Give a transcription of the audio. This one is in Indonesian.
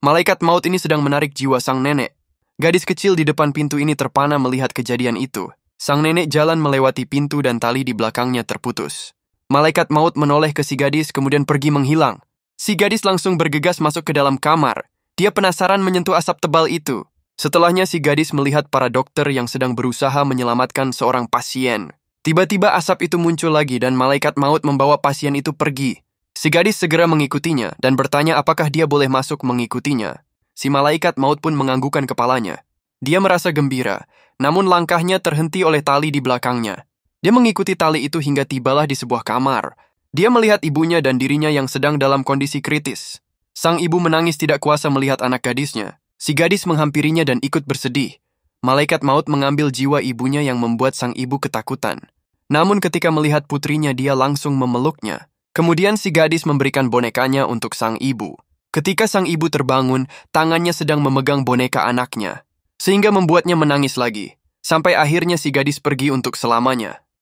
Malaikat maut ini sedang menarik jiwa sang nenek. Gadis kecil di depan pintu ini terpana melihat kejadian itu. Sang nenek jalan melewati pintu dan tali di belakangnya terputus. Malaikat maut menoleh ke si gadis kemudian pergi menghilang. Si gadis langsung bergegas masuk ke dalam kamar. Dia penasaran menyentuh asap tebal itu. Setelahnya si gadis melihat para dokter yang sedang berusaha menyelamatkan seorang pasien. Tiba-tiba asap itu muncul lagi dan malaikat maut membawa pasien itu pergi. Si gadis segera mengikutinya dan bertanya apakah dia boleh masuk mengikutinya. Si malaikat maut pun menganggukkan kepalanya. Dia merasa gembira, namun langkahnya terhenti oleh tali di belakangnya. Dia mengikuti tali itu hingga tibalah di sebuah kamar. Dia melihat ibunya dan dirinya yang sedang dalam kondisi kritis. Sang ibu menangis tidak kuasa melihat anak gadisnya. Si gadis menghampirinya dan ikut bersedih. Malaikat maut mengambil jiwa ibunya yang membuat sang ibu ketakutan. Namun ketika melihat putrinya dia langsung memeluknya. Kemudian si gadis memberikan bonekanya untuk sang ibu. Ketika sang ibu terbangun, tangannya sedang memegang boneka anaknya, sehingga membuatnya menangis lagi, sampai akhirnya si gadis pergi untuk selamanya.